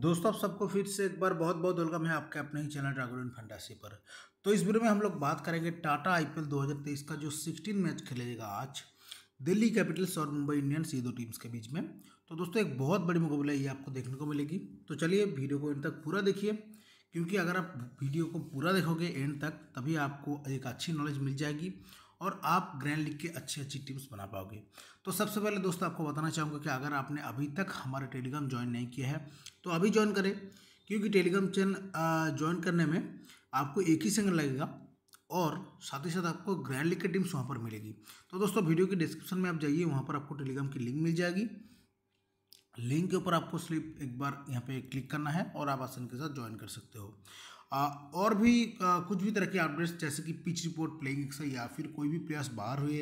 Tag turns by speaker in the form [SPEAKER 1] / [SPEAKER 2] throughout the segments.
[SPEAKER 1] दोस्तों आप सबको फिर से एक बार बहुत बहुत वेलकम है आपके अपने ही चैनल इन फंटासी पर तो इस वीडियो में हम लोग बात करेंगे टाटा आईपीएल 2023 का जो 16 मैच खेलेगा आज दिल्ली कैपिटल्स और मुंबई इंडियंस ये दो टीम्स के बीच में तो दोस्तों एक बहुत बड़ी मुकाबला ये आपको देखने को मिलेगी तो चलिए वीडियो को एंड तक पूरा देखिए क्योंकि अगर आप वीडियो को पूरा देखोगे एंड तक तभी आपको एक अच्छी नॉलेज मिल जाएगी और आप ग्रैंड लीग के अच्छी अच्छी टीम्स बना पाओगे तो सबसे पहले दोस्तों आपको बताना चाहूँगा कि अगर आपने अभी तक हमारा टेलीग्राम ज्वाइन नहीं किया है तो अभी ज्वाइन करें क्योंकि टेलीग्राम चैनल ज्वाइन करने में आपको एक ही संग लगेगा और साथ ही साथ आपको ग्रैंड लीग के टीम्स वहाँ पर मिलेगी तो दोस्तों वीडियो के डिस्क्रिप्शन में आप जाइए वहाँ पर आपको टेलीग्राम की लिंक मिल जाएगी लिंक के ऊपर आपको स्लिप एक बार यहाँ पे क्लिक करना है और आप आसन के साथ ज्वाइन कर सकते हो और भी कुछ भी तरह के अपडेट्स जैसे कि पिच रिपोर्ट प्लेइंग या फिर कोई भी प्लेयर्स बाहर हुए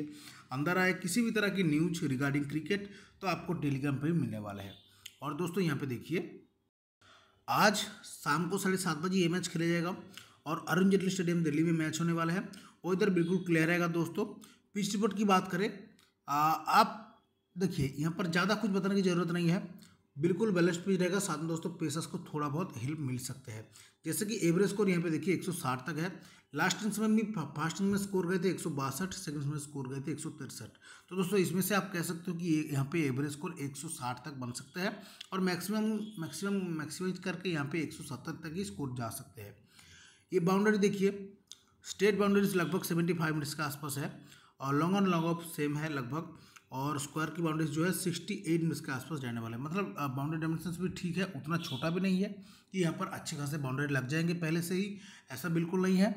[SPEAKER 1] अंदर आए किसी भी तरह की न्यूज रिगार्डिंग क्रिकेट तो आपको टेलीग्राम पर मिलने वाला है और दोस्तों यहाँ पे देखिए आज शाम को साढ़े सात बजे ये मैच खेला जाएगा और अरुण जेटली स्टेडियम दिल्ली में मैच होने वाला है वो इधर बिल्कुल क्लियर रहेगा दोस्तों पिच रिपोर्ट की बात करें आ, आप देखिए यहाँ पर ज़्यादा कुछ बताने की ज़रूरत नहीं है बिल्कुल बैलेंस भी रहेगा साथ में दोस्तों पेसस को थोड़ा बहुत हेल्प मिल सकते हैं जैसे कि एवरेज स्कोर यहाँ पे देखिए 160 तक है लास्ट समय में भी फर्स्ट इन में स्कोर गए थे एक सौ सेकंड में स्कोर गए थे एक तो दोस्तों इसमें से आप कह सकते हो कि ये यहाँ पे एवरेज स्कोर 160 तक बन सकता है और मैक्सिमम मैक्सिमम मैक्सिमाइज करके यहाँ पे सत्तर तक ही स्कोर जा सकते हैं ये बाउंड्री देखिए स्टेट बाउंड्रीज लगभग सेवेंटी फाइव मिनट्स के आसपास है और long on long off same है लगभग और स्क्वायर की बाउंड्रीज जो है सिक्सटी एट मीटर के आसपास जाने वाला है मतलब बाउंड्री डायमेंशन भी ठीक है उतना छोटा भी नहीं है कि यहाँ पर अच्छे खासे बाउंड्री लग जाएंगे पहले से ही ऐसा बिल्कुल नहीं है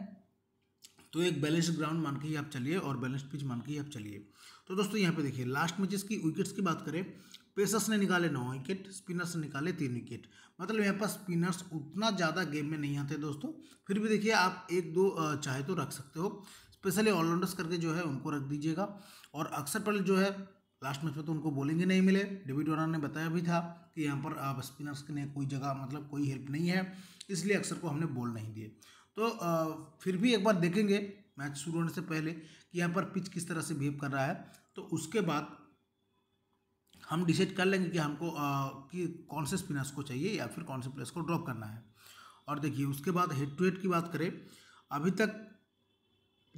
[SPEAKER 1] तो एक बैलेंस्ड ग्राउंड मान के ही आप चलिए और बैलेंस्ड पिच मान के ही आप चलिए तो दोस्तों यहाँ पे देखिए लास्ट में जिसकी विकेट्स की बात करें पेसर्स ने निकाले नौ विकेट स्पिनर्स ने निकाले तीन विकेट मतलब यहाँ पर स्पिनर्स उतना ज़्यादा गेम में नहीं आते दोस्तों फिर भी देखिए आप एक दो चाहे तो रख सकते हो स्पेशली ऑलराउंडर्स करके जो है उनको रख दीजिएगा और अक्सर पटेल जो है लास्ट मैच में तो उनको बॉलिंग ही नहीं मिले डेविड वार्नर ने बताया भी था कि यहाँ पर स्पिनर्स के लिए कोई जगह मतलब कोई हेल्प नहीं है इसलिए अक्सर को हमने बॉल नहीं दिए तो फिर भी एक बार देखेंगे मैच शुरू होने से पहले कि यहाँ पर पिच किस तरह से बिहेव कर रहा है तो उसके बाद हम डिसाइड कर लेंगे कि हमको आ, कि कौन से स्पिनर्स को चाहिए या फिर कौन से प्लेयर्स को ड्रॉप करना है और देखिए उसके बाद हेड टू हेड की बात करें अभी तक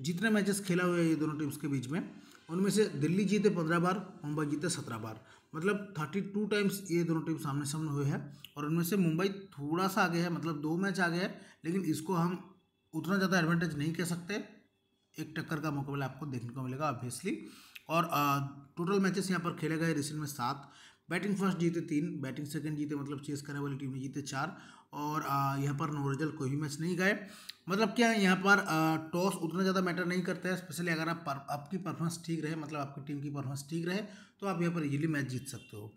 [SPEAKER 1] जितने मैचेस खेला हुए हैं ये दोनों टीम्स के बीच में उनमें से दिल्ली जीते पंद्रह बार मुंबई जीते सत्रह बार मतलब थर्टी टू टाइम्स ये दोनों टीम सामने सामने हुए हैं और उनमें से मुंबई थोड़ा सा आगे है मतलब दो मैच आगे है लेकिन इसको हम उतना ज़्यादा एडवांटेज नहीं कह सकते एक टक्कर का मुकाबला आपको देखने को मिलेगा ऑब्वियसली और टोटल मैचेस यहाँ पर खेले गए रिसेंट में सात बैटिंग फर्स्ट जीते तीन बैटिंग सेकंड जीते मतलब चेस करने वाली टीम ने जीते चार और यहाँ पर रिजल्ट कोई भी मैच नहीं गए मतलब क्या है यहाँ पर टॉस उतना ज़्यादा मैटर नहीं करता है स्पेशली अगर आप पर, आपकी परफॉर्मेंस ठीक रहे मतलब आपकी टीम की परफॉर्मेंस ठीक रहे तो आप यहाँ पर इजीली मैच जीत सकते हो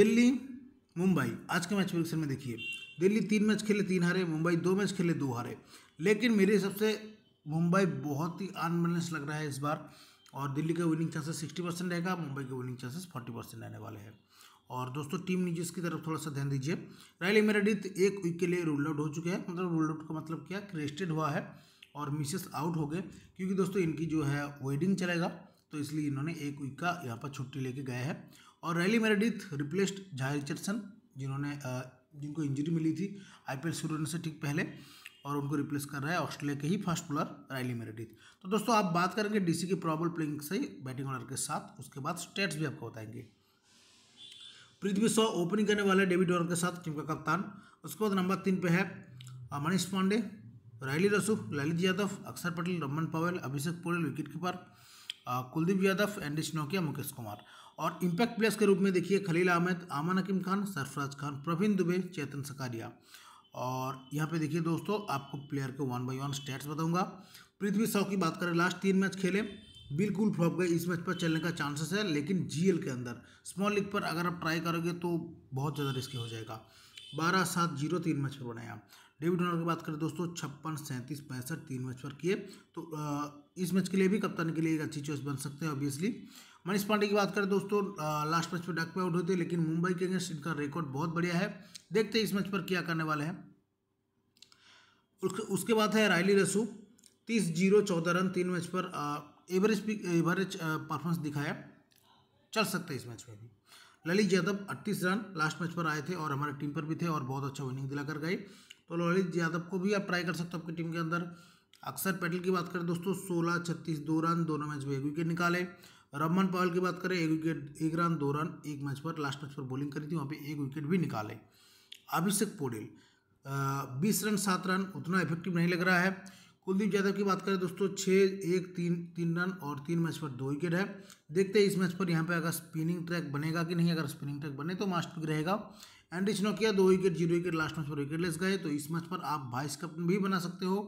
[SPEAKER 1] दिल्ली मुंबई आज के मैच प्रोडिक्शन में देखिए दिल्ली तीन मैच खेले तीन हारे मुंबई दो मैच खेले दो हारे लेकिन मेरे हिसाब से मुंबई बहुत ही अनबैलेंस लग रहा है इस बार और दिल्ली का विनिंग चांसेस सिक्सटी परसेंट रहेगा मुंबई के विनिंग चांसेस फोर्टी परसेंट रहने वाले हैं और दोस्तों टीम न्यूज की तरफ थोड़ा सा ध्यान दीजिए रायल मेरेडिथ एक वीक के लिए रूल आउट हो चुके हैं मतलब रूल आउट का मतलब क्या क्रेस्टेड हुआ है और मिसेस आउट हो गए क्योंकि दोस्तों इनकी जो है वेडिंग चलेगा तो इसलिए इन्होंने एक वीक का यहाँ पर छुट्टी लेके गए हैं और Riley Meredith replaced Jhye Richardson जिन्होंने जिनको इंजरी मिली थी आईपीएल शुरू होने से ठीक पहले और उनको रिप्लेस कर रहा है ऑस्ट्रेलिया के ही फर्स्ट बॉलर राइली मेरेडिथ तो दोस्तों आप बात करेंगे डीसी के प्रॉबल प्लेइंग से बैटिंग ऑर्डर के साथ उसके बाद स्टेट्स भी आपको बताएंगे पृथ्वी शॉ ओपनिंग करने वाले डेविड वॉर्नर के साथ टीम का कप्तान उसके बाद नंबर तीन पे है Manish Pandey Rilee Rossouw Lalit Yadav Akshar Patel Rovman Powell Abhishek Porel wicket keeper Kuldeep Yadav and नोकिया मुकेश कुमार और इम्पैक्ट प्लेयर्स के रूप में देखिए खलील अहमद आमन हकीम खान सरफराज खान प्रवीण दुबे चेतन सकारिया और यहाँ पे देखिए दोस्तों आपको प्लेयर के वन बाई वन स्टैट्स बताऊंगा पृथ्वी शॉ की बात करें लास्ट तीन मैच खेले बिल्कुल फ्लॉप गए इस मैच पर चलने का चांसेस है लेकिन जीएल के अंदर स्मॉल लीग पर अगर आप ट्राई करोगे तो बहुत ज़्यादा रिस्की हो जाएगा बारह सात जीरो तीन मैच पर बनाया डेविड ओनर की बात करें दोस्तों छप्पन सैंतीस पैंसठ तीन मैच पर किए तो इस मैच के लिए भी कप्तान के लिए एक अच्छी चॉइस बन सकते हैं ऑब्वियसली मनीष पांडे की बात करें दोस्तों लास्ट मैच पर डक पे आउट होते हैं लेकिन मुंबई के अगेंस्ट इनका रिकॉर्ड बहुत बढ़िया है देखते हैं इस मैच पर क्या करने वाले हैं उसके बाद है रायली रसू तीस जीरो चौदह रन तीन मैच पर एवरेज एवरेज परफॉर्मेंस दिखाया चल सकता है इस मैच में भी ललित यादव अट्तीस रन लास्ट मैच पर आए थे और हमारे टीम पर भी थे और बहुत अच्छा विनिंग दिलाकर गए तो ललित यादव को भी आप ट्राई कर सकते हो आपकी टीम के अंदर अक्सर पैटल की बात करें दोस्तों सोलह छत्तीस दो रन दोनों मैच में एक विकेट निकाले रमन पावल की बात करें एक विकेट एक रन दो रन एक मैच पर लास्ट मैच पर बॉलिंग करी थी वहाँ पर एक विकेट भी निकाले अभिषेक पोडेल बीस रन सात रन उतना इफेक्टिव नहीं लग रहा है कुलदीप यादव की बात करें दोस्तों छः एक तीन तीन रन और तीन मैच पर दो विकेट है देखते हैं इस मैच पर यहाँ पे अगर स्पिनिंग ट्रैक बनेगा कि नहीं अगर स्पिनिंग ट्रैक बने तो मास्ट पिक रहेगा एंड इस नोकिया दो wicket zero wicket last match पर विकेट लेस गए तो इस मैच पर आप वाइस कैप्टन भी बना सकते हो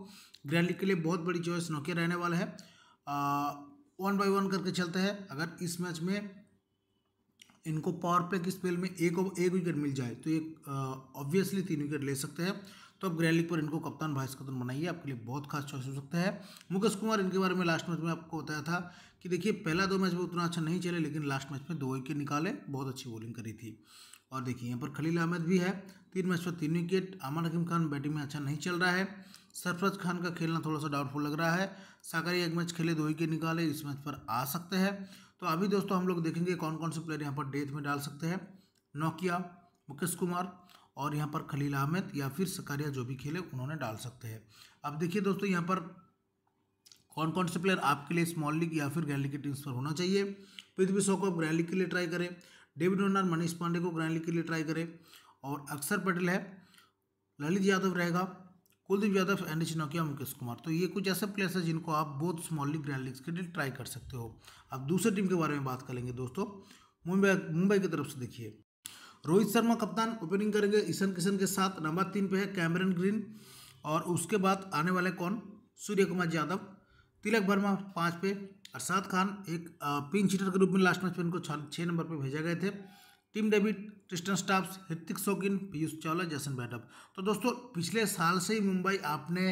[SPEAKER 1] ग्रैंड लीग के लिए बहुत बड़ी चॉइस नोकिया रहने वाला है वन बाई वन करके चलते हैं अगर इस मैच में इनको पावर पैक स्पेल में एक एक विकेट मिल जाए तो ये ऑब्वियसली तीन विकेट ले सकते हैं तो आप ग्रैलिक पर इनको कप्तान भाई कप्तान तो बनाइए आपके लिए बहुत खास चॉइस हो सकता है मुकेश कुमार इनके बारे में लास्ट मैच में आपको बताया था कि देखिए पहला दो मैच में उतना अच्छा नहीं चले लेकिन लास्ट मैच में दो विकेट निकाले बहुत अच्छी बॉलिंग करी थी और देखिए यहाँ पर खलील अहमद भी है तीन मैच पर तीन विकेट अमान हकीम खान बैटिंग में अच्छा नहीं चल रहा है सरफराज खान का खेलना थोड़ा सा डाउटफुल लग रहा है साकारी एक मैच खेले दो विकेट निकाले इस मैच पर आ सकते हैं तो अभी दोस्तों हम लोग देखेंगे कौन कौन से प्लेयर यहाँ पर डेथ में डाल सकते हैं नोकिया मुकेश कुमार और यहाँ पर खलील अहमद या फिर सकारिया जो भी खेले उन्होंने डाल सकते हैं अब देखिए दोस्तों यहाँ पर कौन कौन से प्लेयर आपके लिए स्मॉल लीग या फिर ग्रैंड लीग की टीम्स पर होना चाहिए पृथ्वी शो को आप ग्रैंड लीग के लिए ट्राई करें डेविड ओनर मनीष पांडे को ग्रैंड लीग के लिए ट्राई करें और अक्षर पटेल है ललित यादव रहेगा कुलदीप यादव एन एच मुकेश कुमार तो ये कुछ ऐसे प्लेयर्स हैं जिनको आप बहुत स्मॉल लीग ग्रैंड लीग के लिए ट्राई कर सकते हो अब दूसरी टीम के बारे में बात करेंगे दोस्तों मुंबई मुंबई की तरफ से देखिए रोहित शर्मा कप्तान ओपनिंग करेंगे ईशन किशन के साथ नंबर तीन पे है कैमरन ग्रीन और उसके बाद आने वाले कौन सूर्य कुमार यादव तिलक वर्मा पाँच पे अरसाद खान एक पिन शीटर के रूप में लास्ट मैच में इनको छः नंबर पर भेजा गए थे Tim David Tristan Stubbs Hrithik Shokeen Piyush Chawla जैसन बैटअप तो दोस्तों पिछले साल से ही मुंबई आपने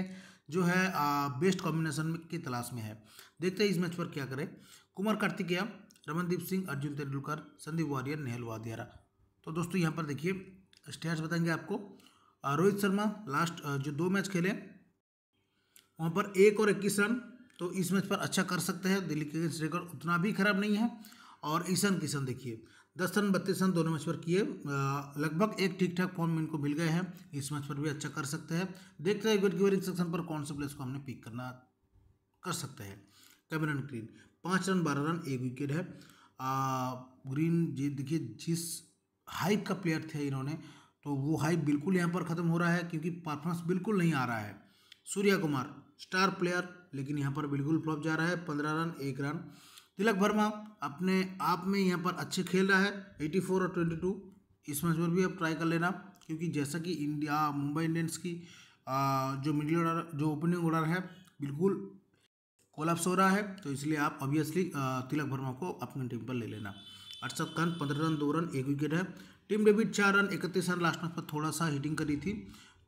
[SPEAKER 1] जो है आ, बेस्ट कॉम्बिनेशन की तलाश में है देखते हैं इस मैच पर क्या करें कुमार कार्तिकिया रमनदीप सिंह अर्जुन तेंदुलकर संदीप वारियर नेहल वादियारा तो दोस्तों यहाँ पर देखिए स्टेट्स बताएंगे आपको रोहित शर्मा लास्ट जो दो मैच खेले वहाँ पर एक और इक्कीस रन तो इस मैच पर अच्छा कर सकते हैं दिल्ली के रिकॉर्ड उतना भी खराब नहीं है और ईशान किशन देखिए दस रन बत्तीस रन दोनों मैच पर किए लगभग एक ठीक ठाक फॉर्म इनको मिल गए हैं इस मैच पर भी अच्छा कर सकते हैं देखते हैं विकेट कीपर सेक्शन पर कौन से प्लेस को हमने पिक करना कर सकते हैं कैमरन ग्रीन पाँच रन बारह रन एक विकेट है आ, ग्रीन जी देखिए जिस हाइप का प्लेयर थे इन्होंने तो वो हाइप बिल्कुल यहाँ पर ख़त्म हो रहा है क्योंकि परफॉर्मेंस बिल्कुल नहीं आ रहा है सूर्या कुमार स्टार प्लेयर लेकिन यहाँ पर बिल्कुल फ्लॉप जा रहा है पंद्रह रन एक रन तिलक वर्मा अपने आप में यहाँ पर अच्छे खेल रहा है फोर और टू इस मैच पर भी आप ट्राई कर लेना क्योंकि जैसा कि इंडिया मुंबई इंडियंस की आ, जो मिडिल ऑर्डर जो ओपनिंग ऑर्डर है बिल्कुल कोलाप्स हो रहा है तो इसलिए आप ऑब्वियसली तिलक वर्मा को अपनी टीम पर ले लेना अड़सठ रन पंद्रह रन दो रन एक विकेट है टीम डेविड चार रन इकतीस रन लास्ट मैच पर थोड़ा सा हिटिंग करी थी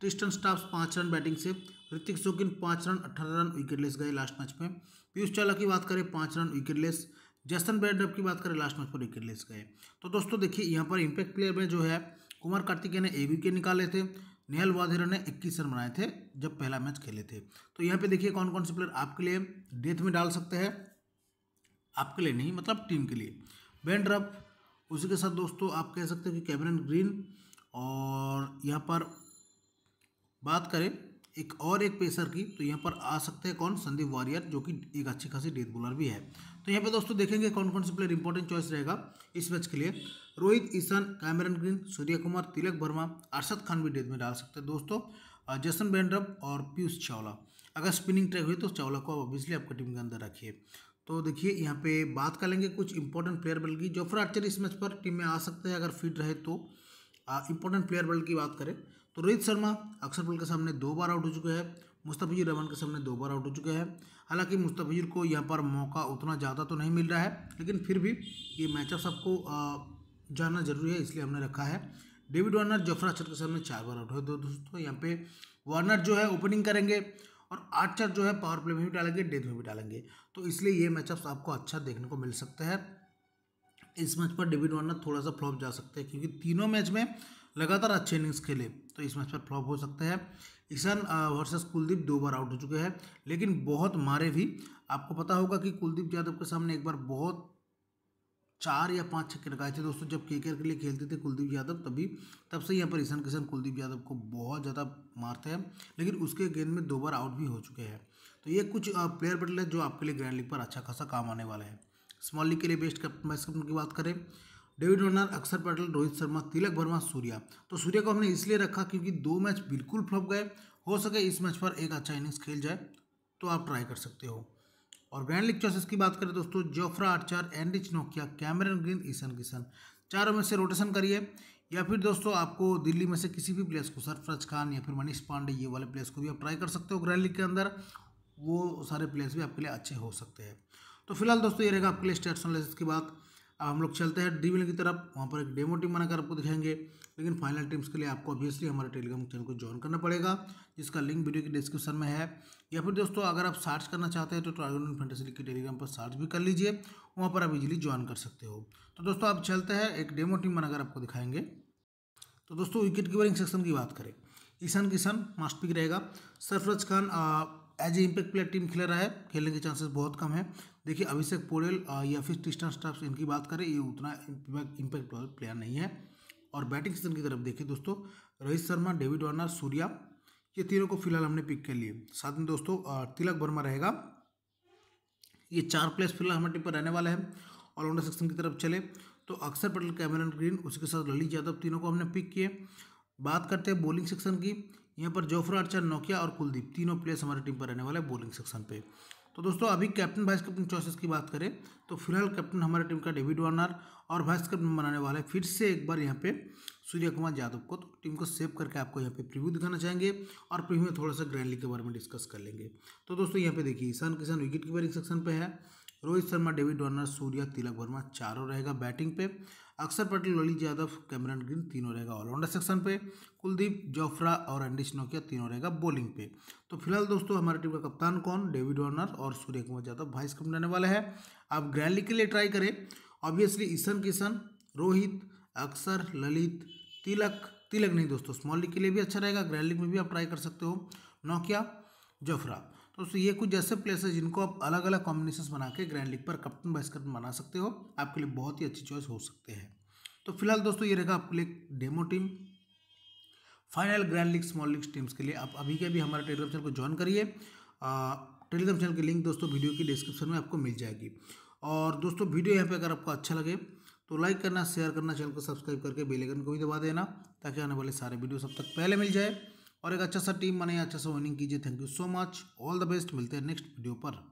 [SPEAKER 1] ट्रिस्टन स्टाफ पाँच रन बैटिंग से ऋतिक शोकिन पाँच रन अठारह रन विकेट लेस गए लास्ट मैच में पीयूष चावला की बात करें पाँच रन विकेट लेस जैसन बैडअप की बात करें लास्ट मैच पर विकेट लेस गए तो दोस्तों देखिए यहाँ पर इम्पैक्ट प्लेयर में जो है कुमार कार्तिकेय ने एक विकेट निकाले थे नेहल वाधेरा ने इक्कीस रन बनाए थे जब पहला मैच खेले थे तो यहाँ पर देखिए कौन कौन से प्लेयर आपके लिए डेथ में डाल सकते हैं आपके लिए नहीं मतलब टीम के लिए बेन ड्रप उसी के साथ दोस्तों आप कह सकते हैं कि कैमरन ग्रीन और यहाँ पर बात करें एक और एक पेसर की तो यहाँ पर आ सकते हैं कौन संदीप वारियर जो कि एक अच्छी खासी डेथ बॉलर भी है तो यहाँ पर दोस्तों देखेंगे कौन कौन से प्लेयर इंपॉर्टेंट चॉइस रहेगा इस मैच के लिए रोहित ईशान कैमरन ग्रीन सूर्य कुमार तिलक वर्मा अरशद खान भी डेथ में डाल सकते हैं दोस्तों जसन बेंड्रप और पीयूष चावला अगर स्पिनिंग ट्रैक हुई तो चावला को आप ऑब्वियसली आपकी टीम के अंदर रखिए तो देखिए यहाँ पे बात कर लेंगे कुछ इंपॉर्टेंट प्लेयर बल की जोफ्रा आर्चर इस मैच पर टीम में आ सकते हैं अगर फिट रहे तो इंपॉर्टेंट प्लेयर बल की बात करें तो रोहित शर्मा अक्षर पुल के सामने दो बार आउट हो चुके हैं मुस्तफिजुर रहमान के सामने दो बार आउट हो चुके हैं हालांकि मुस्तफिजुर को यहाँ पर मौका उतना ज़्यादा तो नहीं मिल रहा है लेकिन फिर भी ये मैचअप सबको जानना जरूरी है इसलिए हमने रखा है डेविड वार्नर जोफ्रा अक्षर के सामने चार बार आउट हो दो दोस्तों यहाँ पे वार्नर जो है ओपनिंग करेंगे और आर्चर जो है पावर प्ले में भी डालेंगे डेथ में भी डालेंगे तो इसलिए ये मैचअप्स आपको अच्छा देखने को मिल सकता है इस मैच पर डेविड वार्नर थोड़ा सा फ्लॉप जा सकते हैं क्योंकि तीनों मैच में लगातार अच्छे इनिंग्स खेले तो इस मैच पर फ्लॉप हो सकते हैं ईशान वर्सेस कुलदीप दो बार आउट हो चुके हैं लेकिन बहुत मारे भी आपको पता होगा कि कुलदीप यादव के सामने एक बार बहुत चार या पाँच छक्के लगाए थे दोस्तों जब केकेर के लिए खेलते थे कुलदीप यादव तभी तब से यहाँ पर ईशान किशन कुलदीप यादव को बहुत ज़्यादा मारते हैं लेकिन उसके गेंद में दो बार आउट भी हो चुके हैं तो ये कुछ प्लेयर बटल है जो आपके लिए ग्रैंड लीग पर अच्छा खासा काम आने वाला है स्मॉल लीग के लिए बेस्ट मैच कप्टन की बात करें डेविड वर्नर अक्षर पटेल रोहित शर्मा तिलक वर्मा सूर्या तो सूर्या को हमने इसलिए रखा क्योंकि दो मैच बिल्कुल फ्लप गए हो सके इस मैच पर एक अच्छा इनिंग्स खेल जाए तो आप ट्राई कर सकते हो और ऑर्गेनिक चॉइसिस की बात करें दोस्तों जोफ्रा आर्चर एनरिच नोकिया कैमरन ग्रीन ईशन किशन चारों में से रोटेशन करिए या फिर दोस्तों आपको दिल्ली में से किसी भी प्लेस को सरफराज खान या फिर मनीष पांडे ये वाले प्लेस को भी आप ट्राई कर सकते हो ग्रैंड लीग के अंदर वो सारे प्लेस भी आपके लिए अच्छे हो सकते हैं तो फिलहाल दोस्तों ये रहेगा आपके लिए स्टेट्स एनालिसिस की बात हम लोग चलते हैं ड्रीमिंग की तरफ वहाँ पर एक डेमो टीम बनाकर आपको दिखाएंगे लेकिन फाइनल टीम्स के लिए आपको ऑब्वियसली हमारे टेलीग्राम चैनल को ज्वाइन करना पड़ेगा जिसका लिंक वीडियो की डिस्क्रिप्शन में है या फिर दोस्तों अगर आप सर्च करना चाहते हैं तो ट्राइगन फेंटेसिली के टेलीग्राम पर सर्च भी कर लीजिए वहाँ पर आप इजिली ज्वाइन कर सकते हो तो दोस्तों आप चलते हैं एक डेमो टीम बनाकर आपको दिखाएंगे तो दोस्तों विकेट कीपरिंग सेक्शन की बात करें ईशान किशन मास्टपिक रहेगा Sarfaraz Khan as a impact player team खेल रहा है खेलने के चांसेस बहुत कम है देखिए अभिषेक पोरेल या फिर टिस्टन स्टाफ इनकी बात करें ये उतना इम्पैक्ट वाला प्लेयर नहीं है और बैटिंग सेक्शन की तरफ देखिए दोस्तों रोहित शर्मा डेविड वार्नर सूर्या ये तीनों को फिलहाल हमने पिक कर लिए साथ में दोस्तों तिलक वर्मा रहेगा ये चार प्लेयर्स फिलहाल हमारे टीम पर रहने वाले हैं ऑलराउंडर सेक्शन की तरफ चले तो अक्सर पटेल कैमरन ग्रीन उसके साथ ललित यादव तीनों को हमने पिक किए बात करते हैं बॉलिंग सेक्शन की यहाँ पर जोफ्रा आर्चर नोकिया और कुलदीप तीनों प्लेयर्स हमारे टीम पर रहने वाले हैं बॉलिंग सेक्शन पे तो दोस्तों अभी कैप्टन वाइस कैप्टन चॉइसेस की बात करें तो फिलहाल कैप्टन हमारे टीम का डेविड वार्नर और वाइस कैप्टन बनाने वाला है फिर से एक बार यहाँ पे सूर्य कुमार यादव को तो टीम को सेव करके आपको यहाँ पे प्रीव्यू दिखाना चाहेंगे और प्रीव्यू में थोड़ा सा ग्रैंड लीग के बारे में डिस्कस कर लेंगे तो दोस्तों यहाँ पे देखिए ईशान किसान विकेट कीपरिंग सेक्शन पर है रोहित शर्मा डेविड वार्नर सूर्या तिलक वर्मा चारों रहेगा बैटिंग पे अक्षर पटेल ललित यादव कैमरन ग्रीन तीनों रहेगा ऑलराउंडर सेक्शन पे कुलदीप जोफ्रा और एंडी स्नोकिया तीनों रहेगा बॉलिंग पे तो फिलहाल दोस्तों हमारी टीम का कप्तान कौन डेविड वार्नर और सूर्य कुमार यादव वाइस कप्टन रहने वाले हैं आप ग्रैंड लीग के लिए ट्राई करें ऑब्वियसली ईशन किशन रोहित अक्षर ललित तिलक तिलक नहीं दोस्तों स्मॉल लीग के लिए भी अच्छा रहेगा ग्रैंड लीग में भी आप ट्राई कर सकते हो नोकिया जोफ्रा दोस्तों ये कुछ ऐसे प्लेस है जिनको आप अलग अलग कॉम्बिनेशन बना के ग्रैंड लीग पर कप्टन वाइस कप्टन बना सकते हो आपके लिए बहुत ही अच्छी चॉइस हो सकते हैं तो फिलहाल दोस्तों ये रहेगा आपके लिए demo team final grand league small league teams के लिए आप अभी के अभी हमारे टेलीग्राम चैनल को ज्वाइन करिए टेलीग्राम चैनल की लिंक दोस्तों वीडियो की डिस्क्रिप्शन में आपको मिल जाएगी और दोस्तों वीडियो यहाँ पे अगर आपको अच्छा लगे तो लाइक करना शेयर करना चैनल को सब्सक्राइब करके बेलेकन को भी दबा देना ताकि आने वाले सारे वीडियो सब तक पहले मिल जाए और एक अच्छा सा टीम बनाइए अच्छा सा विनिंग कीजिए thank you so much all the best मिलते हैं नेक्स्ट वीडियो पर